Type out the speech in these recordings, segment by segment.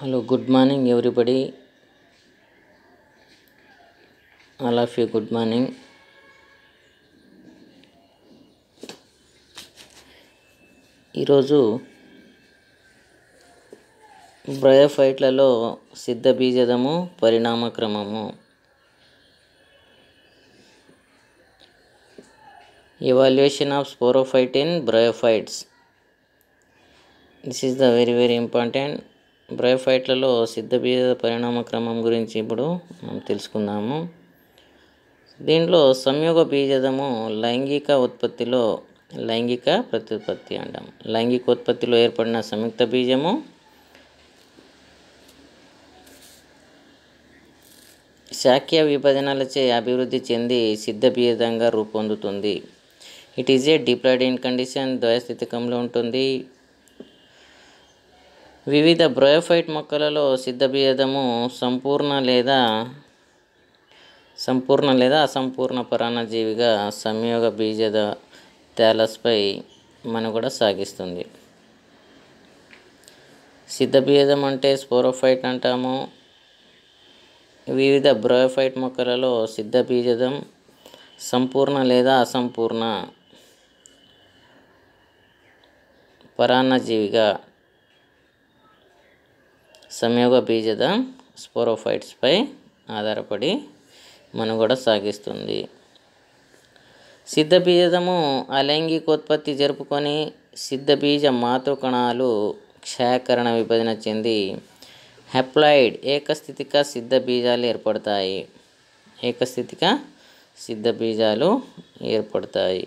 hello good morning everybody all of you good morning ఈరోజు బ్రయోఫైట్లలో సిద్ధ బీజదము పరిణామక్రమము evaluation of sporophyte in bryophytes this is the very very important బ్రైఫైట్లలో సిద్ధబీజ పరిణామ క్రమం గురించి ఇప్పుడు మనం తెలుసుకుందాము దీంట్లో సంయోగ బీజదము లైంగిక ఉత్పత్తిలో లైంగిక ప్రత్యుత్పత్తి అంటాం లైంగిక ఉత్పత్తిలో ఏర్పడిన సంయుక్త బీజము శాఖ్య విభజనలచే అభివృద్ధి చెంది సిద్ధబీజంగా రూపొందుతుంది it is a diploid in condition ద్వయస్థితికంలో ఉంటుంది వివిధ బ్రయోఫైట్ మొక్కలలో సిద్ధభేదము సంపూర్ణ లేదా సంపూర్ణ లేదా అసంపూర్ణ పరాన్నజీవిగా సంయోగ బీజద తేలస్పై మనుగడ సాగిస్తుంది సిద్ధభేదం అంటే స్పోరోఫైట్ అంటాము వివిధ బ్రయోఫైట్ మొక్కలలో సిద్ధబీజదం సంపూర్ణ లేదా అసంపూర్ణ పరాన్నజీవిగా సంయోగ బీజద స్పోరోఫైట్స్పై ఆధారపడి మనుగడ సాగిస్తుంది సిద్ధబీజదము అలైంగికోత్పత్తి జరుపుకొని సిద్ధబీజ మాతృకణాలు క్షయకరణ విభజన చెంది హెప్లాయిడ్ ఏకస్థితిక సిద్ధ బీజాలు ఏర్పడతాయి ఏకస్థితిక సిద్ధ బీజాలు ఏర్పడతాయి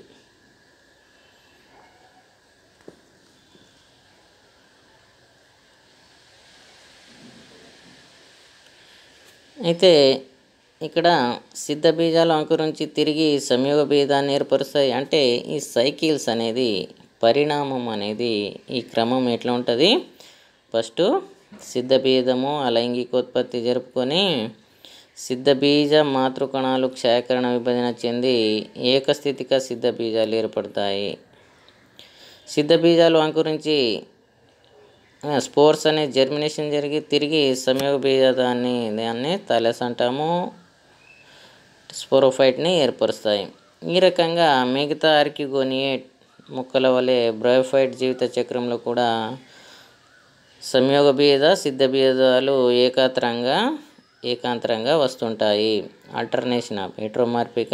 అయితే ఇక్కడ సిద్ధ బీజాలు అంకురించి తిరిగి సంయోగ బీజాన్ని ఏర్పరుస్తాయి అంటే ఈ సైకిల్స్ అనేది పరిణామం అనేది ఈ క్రమం ఎట్లా ఉంటుంది ఫస్ట్ సిద్ధ బీజము అలైంగికోత్పత్తి జరుపుకొని సిద్ధ బీజ మాతృకణాలు క్షయకరణ విభజన చెంది ఏకస్థితిగా సిద్ధ బీజాలు ఏర్పడతాయి సిద్ధ బీజాలు అంకురించి స్పోర్స్ అనే జర్మినేషన్ జరిగి తిరిగి సమయోగ బీజాన్ని దాన్ని తలెస్ అంటాము స్పోరోఫైట్ని ఏర్పరుస్తాయి ఈ రకంగా మిగతా ఆర్కిగోనియేట్ మొక్కల వలె బ్రయోఫైట్ జీవిత చక్రంలో కూడా సంయోగ బీద సిద్ధ బీదాలు ఏకాత్రంగా ఏకాంతరంగా వస్తుంటాయి ఆల్టర్నేషన్ ఆఫ్ హెట్రోమార్పిక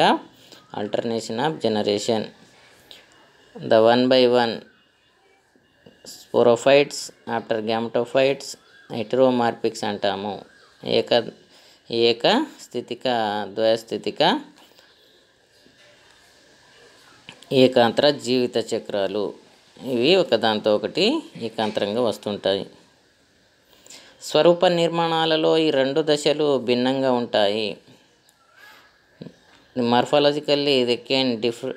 alternation of generation the one by one sporophytes after gametophytes heteromorphics అంటాము ఏక ఏక స్థితిక ద్వయస్థితిక ఏకాంతర జీవిత చక్రాలు ఇవి ఒకదాంతో ఒకటి ఏకాంతరంగా వస్తుంటాయి స్వరూప నిర్మాణాలలో ఈ రెండు దశలు భిన్నంగా ఉంటాయి మార్ఫాలజికల్లీ ఇది కెన్ డిఫర్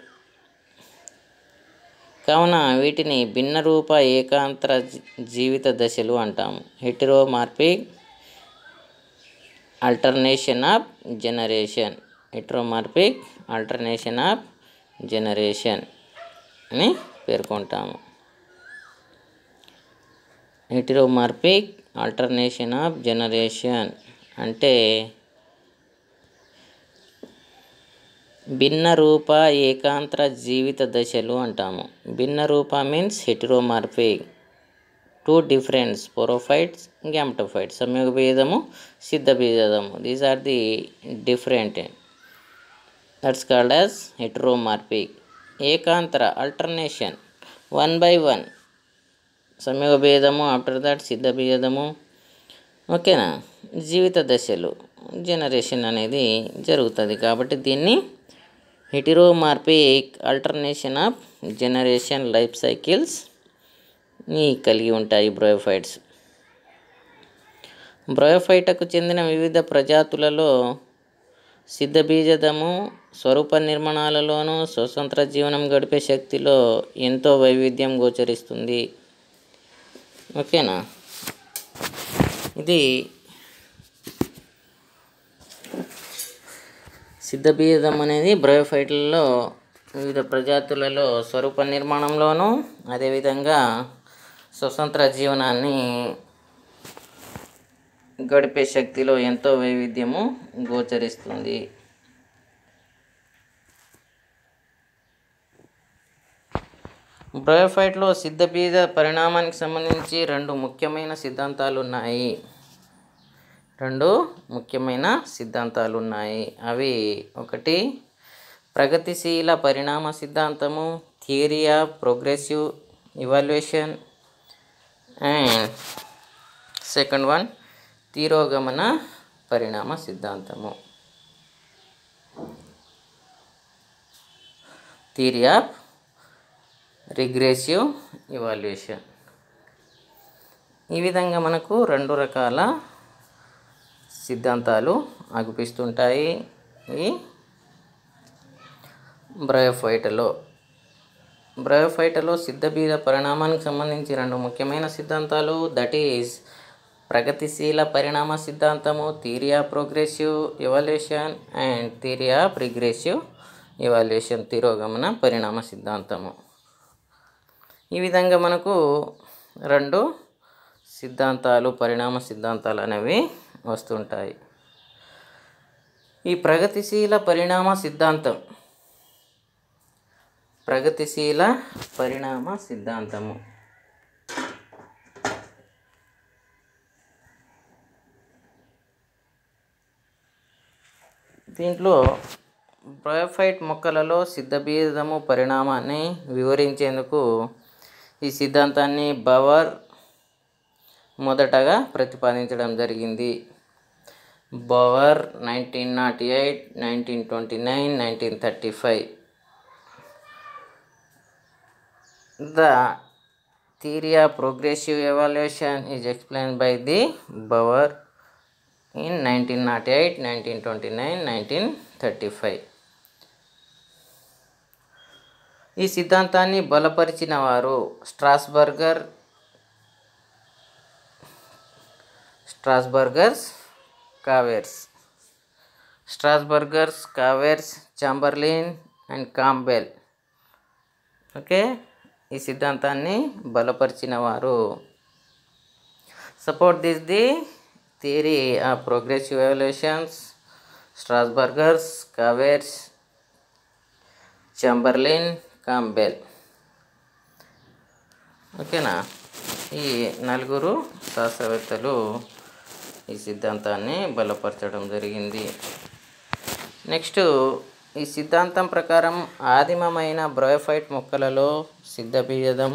కావున వీటిని భిన్న రూప ఏకాంతర జీవిత దశలు అంటాము heteromorphic alternation of generation heteromorphic alternation of generation అని పేర్కొంటాము హెటరోమార్పిక్ ఆల్టర్నేషన్ ఆఫ్ జనరేషన్ అంటే భిన్న రూప ఏకాంతర జీవిత దశలు అంటాము భిన్న రూప means heteromorphy two different sporophytes gametophytes సంయోగ భేదము సిద్ధ భేదము these are the different that's called as heteromorphy ఏకాంతర అల్టర్నేషన్ వన్ బై వన్ సంయోగ భేదము ఆఫ్టర్ దట్ సిద్ధ భేదము ఓకేనా జీవిత దశలు జనరేషన్ అనేది జరుగుతుంది కాబట్టి దీన్ని heteromorphic alternation of generation life సైకిల్స్ని కలిగి ఉంటాయి బ్రోయోఫైట్స్ బ్రోయోఫైటకు చెందిన వివిధ ప్రజాతులలో సిద్ధబీజదము స్వరూప నిర్మాణాలలోనూ స్వతంత్ర జీవనం గడిపే శక్తిలో ఎంతో వైవిధ్యం గోచరిస్తుంది ఓకేనా ఇది సిద్ధబీజం అనేది బ్రయోఫైట్లలో వివిధ ప్రజాతులలో స్వరూప నిర్మాణంలోనూ అదేవిధంగా స్వతంత్ర జీవనాన్ని గడిపే శక్తిలో ఎంతో వైవిధ్యము గోచరిస్తుంది బ్రయోఫైట్లో సిద్ధబీజ పరిణామానికి సంబంధించి రెండు ముఖ్యమైన సిద్ధాంతాలు ఉన్నాయి రెండు ముఖ్యమైన సిద్ధాంతాలు ఉన్నాయి అవి ఒకటి ప్రగతిశీల పరిణామ సిద్ధాంతము theory of progressive evaluation and second one తిరోగమన పరిణామ సిద్ధాంతము థియరీ ఆఫ్ రిగ్రెసివ్ ఇవాల్యుయేషన్ ఈ విధంగా మనకు రెండు రకాల సిద్ధాంతాలు అగుపిస్తుంటాయి ఈ బ్రయోఫైటలో బ్రయోఫైటలో సిద్ధబీజ పరిణామానికి సంబంధించి రెండు ముఖ్యమైన సిద్ధాంతాలు దట్ ఈజ్ ప్రగతిశీల పరిణామ సిద్ధాంతము theory progressive evolution and theory progressive evolution తిరోగమన పరిణామ సిద్ధాంతము ఈ విధంగా మనకు రెండు సిద్ధాంతాలు పరిణామ సిద్ధాంతాలు అనేవి వస్తుంటాయి ఈ ప్రగతిశీల పరిణామ సిద్ధాంతం ప్రగతిశీల పరిణామ సిద్ధాంతము దీంట్లో బ్రయోఫైట్ మొక్కలలో సిద్ధబీజము పరిణామాన్ని వివరించేందుకు ఈ సిద్ధాంతాన్ని బవర్ మొదటగా ప్రతిపాదించడం జరిగింది Bower nineteen not eight nineteen twenty nine nineteen thirty five the theory of progressive evaluation is explain by the Bower in nineteen not eight nineteen twenty nine nineteen thirty five ఈ సిద్ధాంతాన్ని బలపరిచిన వారు Strasburger Strasburgers Cavers Strasburgers Cavers Chamberlin and Campbell okay ఈ సిద్ధాంతాన్ని బలపరిచిన వారు support this the theory uh progressive evolutions Strasburgers Cavers Chamberlin Campbell ఓకేనా ఈ నలుగురు శాస్త్రవేత్తలు ఈ సిద్ధాంతాన్ని బలపరచడం జరిగింది నెక్స్ట్ ఈ సిద్ధాంతం ప్రకారం ఆదిమమైన బ్రోయఫైట్ మొక్కలలో సిద్ధబీజం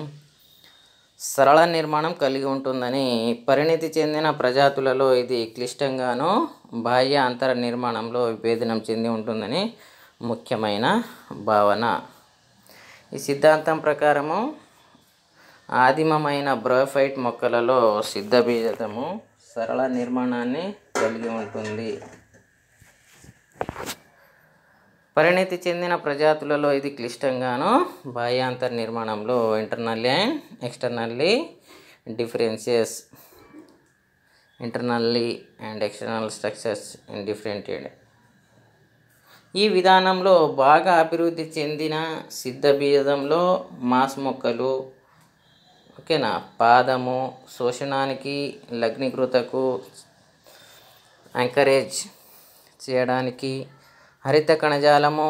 సరళ నిర్మాణం కలిగి ఉంటుందని పరిణితి చెందిన ప్రజాతులలో ఇది క్లిష్టంగాను బాహ్య అంతర నిర్మాణంలో విభేదనం చెంది ఉంటుందని ముఖ్యమైన భావన ఈ సిద్ధాంతం ప్రకారము ఆదిమమైన బ్రోఫైట్ మొక్కలలో సిద్ధబీజము సరళ నిర్మాణాన్ని కలిగి ఉంటుంది పరిణితి చెందిన ప్రజాతులలో ఇది క్లిష్టంగాను బాహ్యాంతర నిర్మాణంలో internally and externally differences internally and external structures differentiated ఈ విధానంలో బాగా అభివృద్ధి చెందిన సిద్ధ బీజంలో మాస్ మొక్కలు ఓకేనా పాదము శోషణానికి లగ్నికృతకు ఎంకరేజ్ చేయడానికి హరిత కణజాలము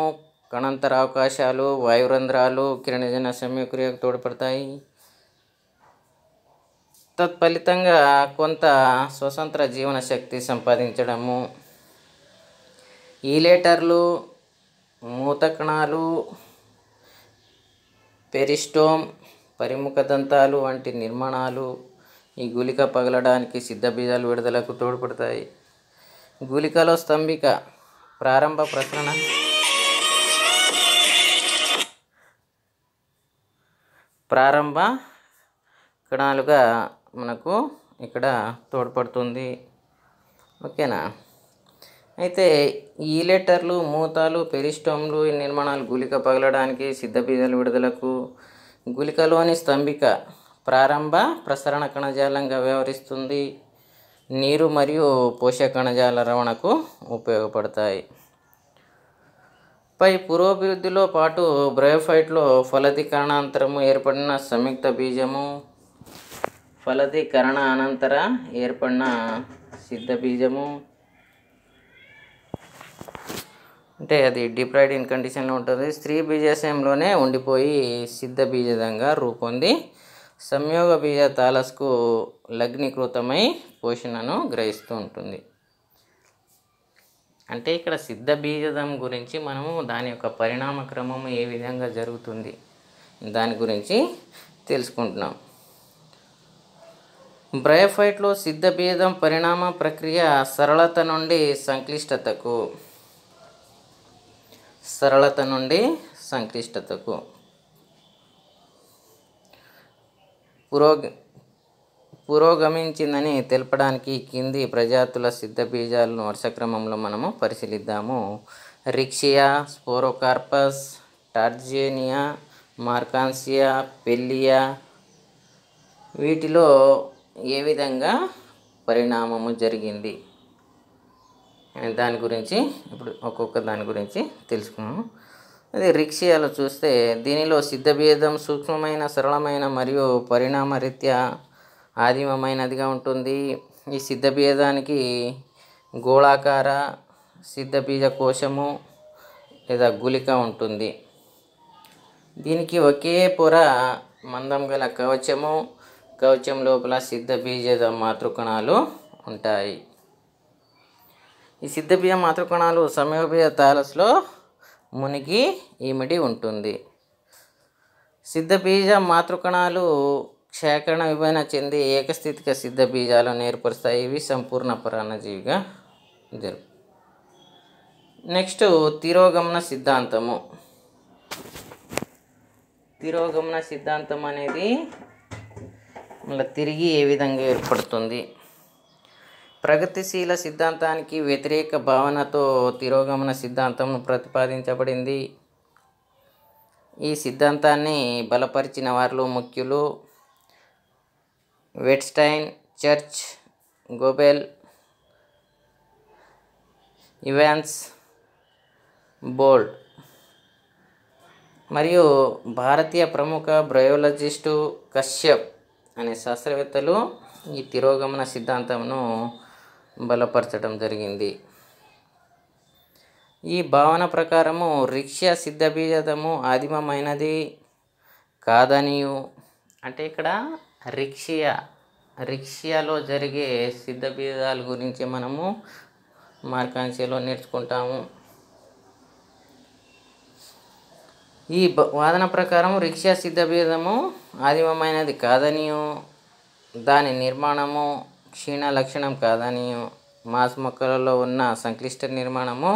కణంతర అవకాశాలు వాయురంధ్రాలు కిరణజన సమయక్రియకు తోడ్పడతాయి తత్ఫలితంగా కొంత స్వతంత్ర జీవన శక్తి సంపాదించడము ఈలేటర్లు మూతకణాలు పెరిస్టోమ్ పరిముఖ దంతాలు వంటి నిర్మాణాలు ఈ గుళిక పగలడానికి సిద్ధబీజాలు విడుదలకు తోడ్పడతాయి గుళికలో స్తంభిక ప్రారంభ ప్రసరణ ప్రారంభ కణాలుగా మనకు ఇక్కడ తోడ్పడుతుంది ఓకేనా అయితే ఈ లెటర్లు మూతాలు పెరిస్టోమ్లు ఈ నిర్మాణాలు గుళిక పగలడానికి సిద్ధ బీజాలు విడుదలకు గులికలోని స్తంభిక ప్రారంభ ప్రసరణ కణజాలంగా వ్యవహరిస్తుంది నీరు మరియు పోషక కణజాల రవణకు ఉపయోగపడతాయి పై పురోభివృద్ధిలో పాటు బ్రయోఫైట్లో ఫలదీకరణాంతరము ఏర్పడిన సంయుక్త బీజము ఫలదీకరణ అనంతర ఏర్పడిన సిద్ధ బీజము అంటే అది డిప్రైడ్ కండిషన్లో ఉంటుంది స్త్రీ బీజాశయంలోనే ఉండిపోయి సిద్ధ బీజదంగా రూపొంది సంయోగ బీజ తాలస్కు లగ్నీకృతమై పోషణను గ్రహిస్తూ ఉంటుంది అంటే ఇక్కడ సిద్ధ బీజదం గురించి మనము దాని యొక్క పరిణామ క్రమం ఏ విధంగా జరుగుతుంది దాని గురించి తెలుసుకుంటున్నాం బ్రయఫైట్లో సిద్ధ బీజం పరిణామ ప్రక్రియ సరళత నుండి సంక్లిష్టతకు సరళత నుండి సంక్లిష్టతకు పురోగ పురోగమించిందని తెలపడానికి కింది ప్రజాతుల సిద్ధ బీజాలను వరుసక్రమంలో మనము పరిశీలిద్దాము రిక్షియా స్పోరోకార్పస్ టార్జేనియా మార్కాన్సియా పెల్లియా వీటిలో ఏ విధంగా పరిణామము జరిగింది దాని గురించి ఇప్పుడు ఒక్కొక్క దాని గురించి తెలుసుకున్నాము అది రిక్షియాలో చూస్తే దీనిలో సిద్ధభేదం సూక్ష్మమైన సరళమైన మరియు పరిణామరీత్యా ఆదిమమైనదిగా ఉంటుంది ఈ సిద్ధభేదానికి గోళాకార సిద్ధబీజ కోశము లేదా గులిక ఉంటుంది దీనికి ఒకే పొర మందం గల కవచము కవచం లోపల సిద్ధబీజ మాతృకణాలు ఉంటాయి ఈ సిద్ధబియ్యం మాతృకణాలు సమీపీయ తాలస్లో మునిగి ఈమిడి ఉంటుంది సిద్ధబీజ మాతృకణాలు క్షేకరణ విభజన చెంది ఏకస్థితిక సిద్ధ బీజాలు ఏర్పరుస్తాయి ఇవి సంపూర్ణ పురాణజీవిగా జరుపు నెక్స్ట్ తిరోగమన సిద్ధాంతము తిరోగమన సిద్ధాంతం అనేది మళ్ళీ తిరిగి ఏ విధంగా ఏర్పడుతుంది ప్రగతిశీల సిద్ధాంతానికి వ్యతిరేక భావనతో తిరోగమన సిద్ధాంతం ప్రతిపాదించబడింది ఈ సిద్ధాంతాన్ని బలపరిచిన వారిలో ముఖ్యులు Wettstein Church Goebel Evans Bold మరియు భారతీయ ప్రముఖ బ్రయోలజిస్టు కశ్యప్ అనే శాస్త్రవేత్తలు ఈ తిరోగమన సిద్ధాంతంను బలపరచడం జరిగింది ఈ భావన ప్రకారము రిక్ష సిద్ధబీజము ఆదిమమైనది కాదనియు అంటే ఇక్కడ రిక్షియా రిక్షియాలో జరిగే సిద్ధబీజాల గురించి మనము మార్కాంక్షలో నేర్చుకుంటాము ఈ వాదన ప్రకారం రిక్షా సిద్ధభేదము ఆదిమమైనది కాదనియు దాని నిర్మాణము క్షీణ లక్షణం కాదని మాస్ మొక్కలలో ఉన్న సంక్లిష్ట నిర్మాణము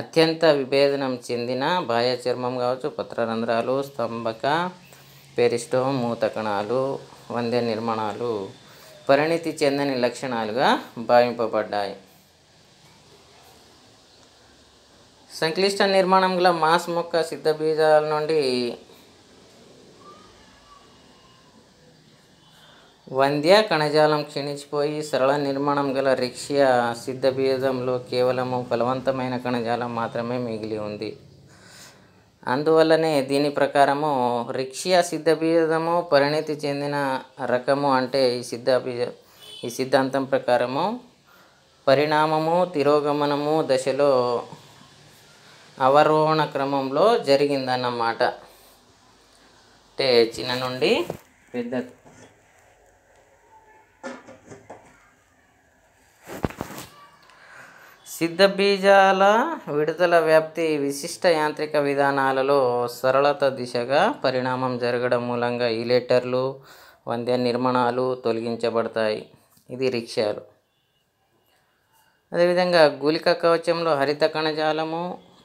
అత్యంత విభేదనం చెందిన బాహ్య చర్మం కావచ్చు పత్రరంధ్రాలు స్తంభక పెరిస్టో మూతకణాలు వందే నిర్మాణాలు పరిణితి చెందని లక్షణాలుగా భావింపబడ్డాయి సంక్లిష్ట నిర్మాణం గల మాస్ మొక్క సిద్ధబీజాల నుండి వంద్య కణజాలం క్షీణించిపోయి సరళ నిర్మాణం గల రిక్షియా సిద్ధబీజంలో కేవలము బలవంతమైన కణజాలం మాత్రమే మిగిలి ఉంది అందువల్లనే దీని ప్రకారము రిక్షియా సిద్ధబీజము పరిణితి చెందిన రకము అంటే ఈ సిద్ధబీజ ఈ సిద్ధాంతం ప్రకారము పరిణామము తిరోగమనము దశలో అవరోహణ క్రమంలో జరిగిందన్నమాట అంటే చిన్న నుండి పెద్ద సిద్ధబీజాల విడుదల వ్యాప్తి విశిష్ట యాంత్రిక విధానాలలో సరళత దిశగా పరిణామం జరగడం మూలంగా ఈలేటర్లు వంద్య నిర్మాణాలు తొలగించబడతాయి ఇది రిక్షాలు అదేవిధంగా గులిక కవచంలో హరిత కణజాలము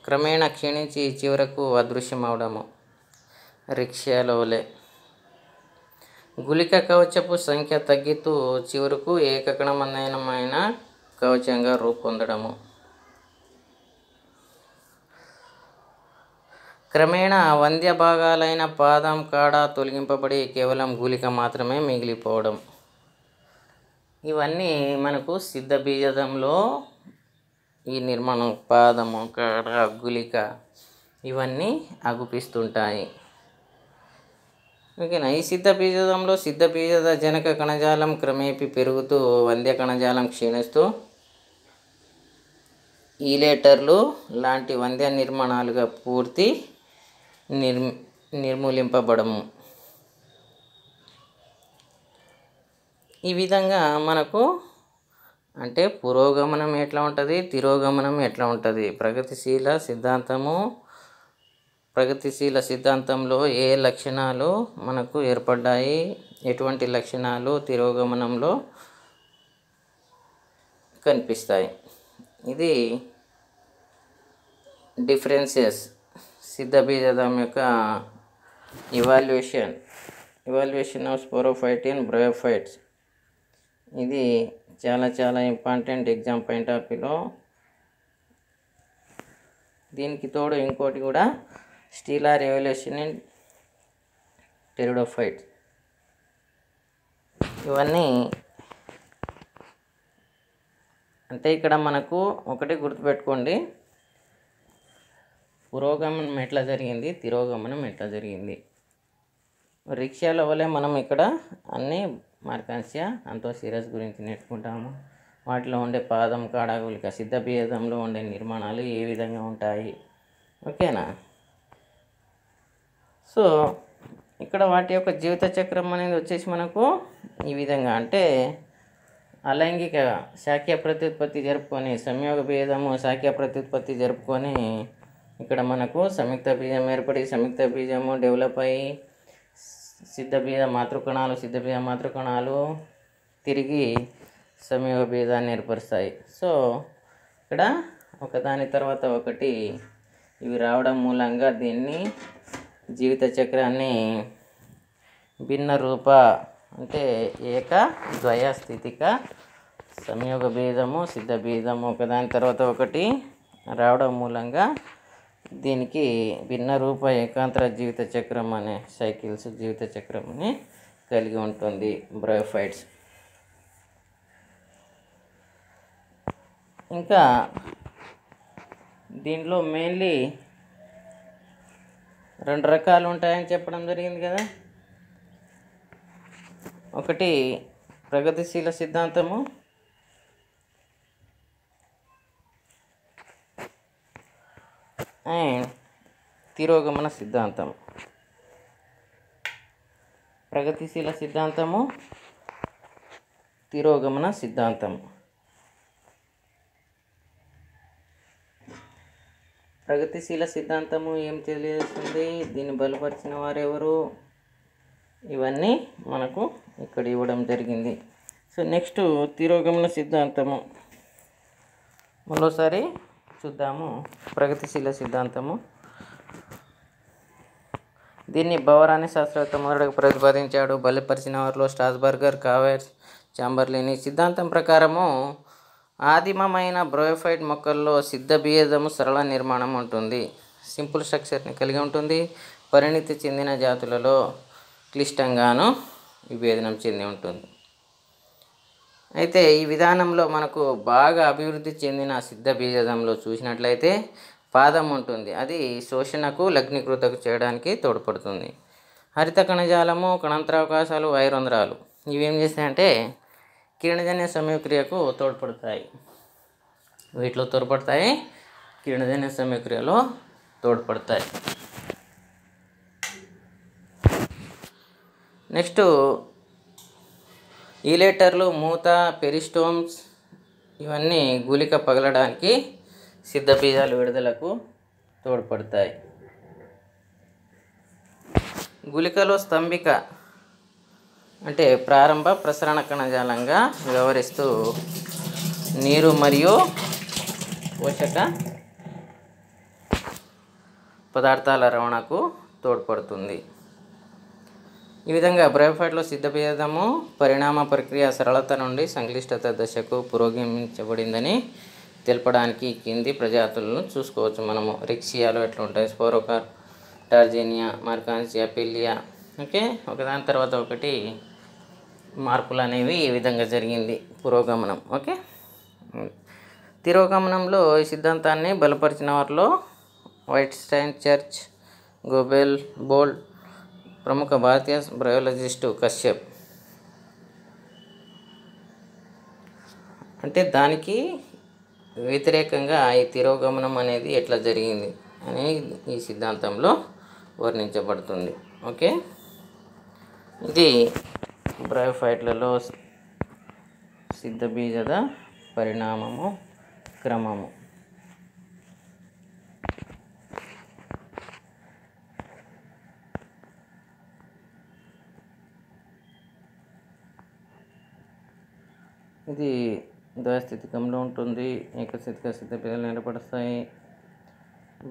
క్రమేణా క్షీణించి చివరకు అదృశ్యమవడము రిక్షాలోలే గులిక కవచపు సంఖ్య తగ్గుతూ చివరకు ఏకకణమైన కవచంగా రూపొందడము క్రమేణా వంద్య భాగాలైన పాదం కాడ తొలగింపబడి కేవలం గులిక మాత్రమే మిగిలిపోవడం ఇవన్నీ మనకు సిద్ధ బీజదంలో ఈ నిర్మాణం పాదము కాడ గులిక ఇవన్నీ అగుపిస్తుంటాయి ఓకేనా ఈ సిద్ధ బీజదంలో సిద్ధ బీజద జనక కణజాలం క్రమేపీ పెరుగుతూ వంద్య కణజాలం క్షీణిస్తూ ఈలేటర్లు లాంటి వంద్య నిర్మాణాలుగా పూర్తి నిర్మి నిర్మూలింపబడము ఈ విధంగా మనకు అంటే పురోగమనం ఎట్లా ఉంటుంది తిరోగమనం ఎట్లా ఉంటుంది ప్రగతిశీల సిద్ధాంతము ప్రగతిశీల సిద్ధాంతంలో ఏ లక్షణాలు మనకు ఏర్పడ్డాయి ఎటువంటి లక్షణాలు తిరోగమనంలో కనిపిస్తాయి ఇది డిఫరెన్సెస్ సిద్ధబీజదం యొక్క evaluation evaluation of sporophyte and bryophytes ఇది చాలా చాలా ఇంపార్టెంట్ ఎగ్జామ్ పాయింట్ ఆఫ్ వ్యూలో దీనికి తోడు ఇంకోటి కూడా స్టీలార్ ఇవాల్యుయేషన్ అండ్ టెరిడోఫైట్స్ ఇవన్నీ అంటే ఇక్కడ మనకు ఒకటి గుర్తుపెట్టుకోండి పురోగమనం ఎట్లా జరిగింది తిరోగమనం ఎట్లా జరిగింది రిక్షాల వలె మనం ఇక్కడ అన్ని మార్కాంస్య అంతో సిరస్ గురించి నేర్చుకుంటాము వాటిలో ఉండే పాదం కాడాగులిక సిద్ధ భేదంలో ఉండే నిర్మాణాలు ఏ విధంగా ఉంటాయి ఓకేనా సో ఇక్కడ వాటి యొక్క జీవిత చక్రం అనేది వచ్చేసి మనకు ఈ విధంగా అంటే అలైంగిక శాఖ్య ప్రత్యుత్పత్తి జరుపుకొని సంయోగ బీజము శాఖ్య ప్రత్యుత్పత్తి జరుపుకొని ఇక్కడ మనకు సంయుక్త బీజం ఏర్పడి సంయుక్త బీజము డెవలప్ అయ్యి సిద్ధ బీజ మాతృకణాలు సిద్ధ బీజ మాతృకణాలు తిరిగి సంయోగ బీజాన్ని ఏర్పరుస్తాయి సో ఇక్కడ ఒకదాని తర్వాత ఒకటి ఇవి రావడం మూలంగా దీన్ని జీవిత చక్రాన్ని భిన్న రూప అంటే ఏక ద్వయ స్థితిక సంయోగ భేదము సిద్ధ భేదము ఒకదాని తర్వాత ఒకటి రావడం మూలంగా దీనికి భిన్న రూప ఏకాంతర జీవిత చక్రం అనే సైకిల్స్ జీవిత చక్రంని కలిగి ఉంటుంది బ్రోఫైట్స్ ఇంకా దీనిలో మెయిన్లీ రెండు రకాలు ఉంటాయని చెప్పడం జరిగింది కదా ఒకటి ప్రగతిశీల సిద్ధాంతము అండ్ తిరోగమన సిద్ధాంతం ప్రగతిశీల సిద్ధాంతము తిరోగమన సిద్ధాంతం ప్రగతిశీల సిద్ధాంతము ఏం తెలియజేస్తుంది దీన్ని బలపరిచిన వారెవరు ఇవన్నీ మనకు ఇక్కడ ఇవ్వడం జరిగింది సో నెక్స్ట్ తిరోగమన సిద్ధాంతము మరోసారి చూద్దాము ప్రగతిశీల సిద్ధాంతము దీన్ని భవరాణి శాస్త్రవేత్త మొదటి ప్రతిపాదించాడు బలిపరిచిన వారిలో స్టాస్బర్గర్ కావేర్స్ చాంబర్లేని సిద్ధాంతం ప్రకారము ఆదిమమైన బ్రోయోఫైడ్ మొక్కల్లో సిద్ధ సిద్ధబీజము సరళ నిర్మాణం ఉంటుంది సింపుల్ స్ట్రక్చర్ని కలిగి ఉంటుంది పరిణితి చెందిన జాతులలో క్లిష్టంగాను విభేదనం చెంది ఉంటుంది అయితే ఈ విధానంలో మనకు బాగా అభివృద్ధి చెందిన సిద్ధ బీజంలో చూసినట్లయితే పాదం ఉంటుంది అది శోషణకు లగ్నికృతకు చేయడానికి తోడ్పడుతుంది హరిత కణజాలము కణంత్రావకాశాలు వైరంధ్రాలు ఇవేం చేస్తాయంటే కిరణజన్య సమయక్రియకు తోడ్పడతాయి వీటిలో తోడ్పడతాయి కిరణజన్య సమయక్రియలో తోడ్పడతాయి నెక్స్ట్ ఈలేటర్లు మూత పెరిస్టోమ్స్ ఇవన్నీ గులిక పగలడానికి సిద్ధ బీజాలు విడుదలకు తోడ్పడతాయి గులికలో స్తంభిక అంటే ప్రారంభ ప్రసరణ కణజాలంగా వ్యవహరిస్తూ నీరు మరియు పోషక పదార్థాల రవాణాకు తోడ్పడుతుంది ఈ విధంగా బ్రేఫైట్లో సిద్ధపేదము పరిణామ ప్రక్రియ సరళత నుండి సంక్లిష్టత దశకు పురోగమించబడిందని తెలపడానికి కింది ప్రజాతులను చూసుకోవచ్చు మనము రిక్సియాలు ఎట్లా ఉంటాయి స్పోరోకార్ టార్జీనియా మార్కాన్సియా పిల్లియా ఓకే ఒకదాని తర్వాత ఒకటి మార్పులు అనేవి ఈ విధంగా జరిగింది పురోగమనం ఓకే తిరోగమనంలో ఈ సిద్ధాంతాన్ని బలపరిచిన వారిలో Wettstein Church Goebel Bold ప్రముఖ భారతీయ బయోలజిస్టు కశ్యప్ అంటే దానికి వ్యతిరేకంగా ఈ తిరోగమనం అనేది ఎట్లా జరిగింది అని ఈ సిద్ధాంతంలో వర్ణించబడుతుంది ఓకే ఇది బ్రయోఫైట్లలో సిద్ధబీజద పరిణామము క్రమము ఇది ద్వయస్థితికంలో ఉంటుంది సిద్ధ పిల్లలు నిలబడతాయి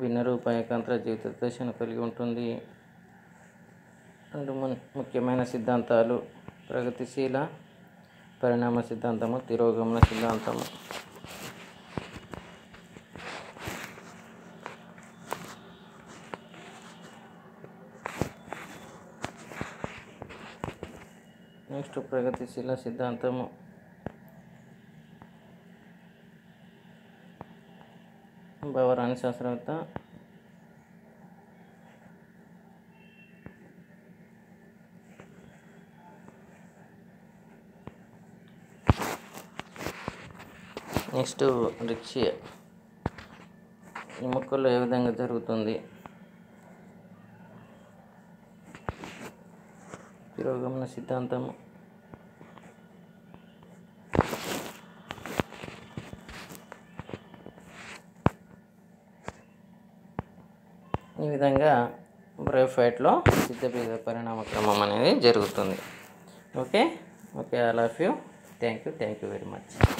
భిన్న రూపాయకాంతర జీవిత దశను కలిగి ఉంటుంది రెండు ముఖ్యమైన సిద్ధాంతాలు ప్రగతిశీల పరిణామ సిద్ధాంతము తిరోగమన సిద్ధాంతము నెక్స్ట్ ప్రగతిశీల సిద్ధాంతము భవరాని శాస్త్రవేత్త నెక్స్ట్ రిక్షి ఎముకల్లో ఏ విధంగా జరుగుతుంది తిరోగమన సిద్ధాంతము విధంగా బ్రేఫైట్లో ఫైట్లో సిద్ధబీజ పరిణామ క్రమం అనేది జరుగుతుంది okay okay I love you thank you thank you very much